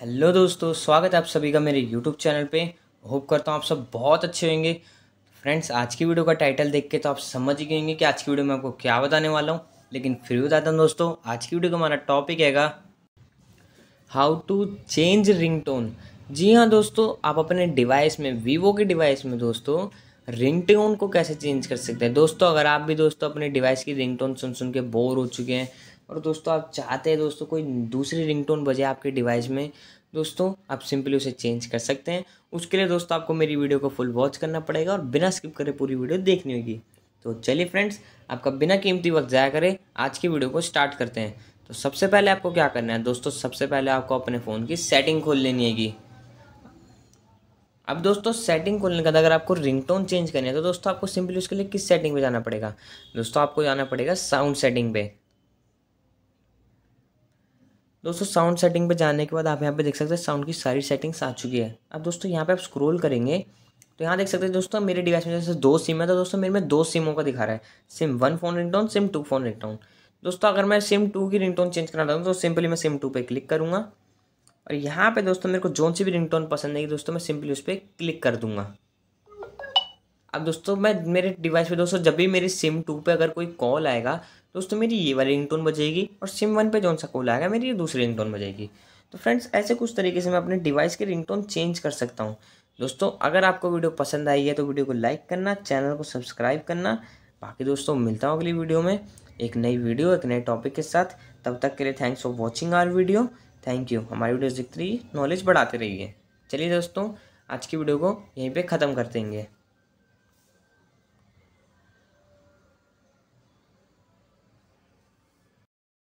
hello दोस्तों स्वागत है आप सभी का मेरे यूट्यूब चैनल पे होप करता हूँ आप सब बहुत अच्छे होंगे फ्रेंड्स आज की वीडियो का टाइटल देख के तो आप समझ ही होंगे कि आज की वीडियो में आपको क्या बताने वाला हूँ लेकिन फिर भी बताता हूँ दोस्तों आज की वीडियो का हमारा टॉपिक हैगा how to change ringtone जी हाँ दोस्तों आप अपने डिवाइस में वीवो के डिवाइस में दोस्तों रिंगटोन को कैसे चेंज कर सकते हैं दोस्तों अगर आप भी दोस्तों अपने डिवाइस की रिंगटोन सुन सुन के बोर हो चुके हैं और दोस्तों आप चाहते हैं दोस्तों कोई दूसरी रिंगटोन बजे आपके डिवाइस में दोस्तों आप सिंपली उसे चेंज कर सकते हैं उसके लिए दोस्तों आपको मेरी वीडियो को फुल वॉच करना पड़ेगा और बिना स्किप करे पूरी वीडियो देखनी होगी तो चलिए फ्रेंड्स आपका बिना कीमती वक्त ज़ाया करें आज की वीडियो को स्टार्ट करते हैं तो सबसे पहले आपको क्या करना है दोस्तों सबसे पहले आपको अपने फ़ोन की सेटिंग खोल लेनी है अब दोस्तों सेटिंग खोलने का अगर आपको रिंगटोन चेंज करनी है तो दोस्तों आपको सिंपली उसके लिए किस सेटिंग पे जाना पड़ेगा दोस्तों आपको जाना पड़ेगा साउंड सेटिंग पे दोस्तों साउंड सेटिंग पे जाने के बाद आप यहाँ पे देख सकते हैं साउंड की सारी सेटिंग्स आ चुकी है अब दोस्तों यहाँ पे आप स्क्रोल करेंगे तो यहाँ देख सकते हैं दोस्तों मेरे डिवाइस में जैसे दो सिम है तो दोस्तों मेरे में दो सिमों का दिखा रहा है SIM one phone ringtone SIM two phone ringtone दोस्तों अगर मैं सिम टू की रिंगटोन चेंज करना चाहता हूँ तो सिंपली मैं सिम टू पर क्लिक करूँगा और यहाँ पे दोस्तों मेरे को जोन सी भी रिंगटोन पसंद आएगी दोस्तों मैं सिंपली उस पर क्लिक कर दूंगा अब दोस्तों मैं मेरे डिवाइस पे दोस्तों जब भी मेरी सिम टू पे अगर कोई कॉल आएगा दोस्तों मेरी ये वाली रिंगटोन बजेगी और सिम वन पे जौन सा कॉल आएगा मेरी ये दूसरी रिंगटोन बजेगी तो फ्रेंड्स ऐसे कुछ तरीके से मैं अपने डिवाइस की रिंगटोन चेंज कर सकता हूँ दोस्तों अगर आपको वीडियो पसंद आई है तो वीडियो को लाइक करना चैनल को सब्सक्राइब करना बाकी दोस्तों मिलता हूँ अगली वीडियो में एक नई वीडियो एक नए टॉपिक के साथ तब तक के लिए thanks for watching our video thank you हमारी वीडियोस देखते रहिए नॉलेज बढ़ाते रहिए चलिए दोस्तों आज की वीडियो को यहीं पे ख़त्म कर देंगे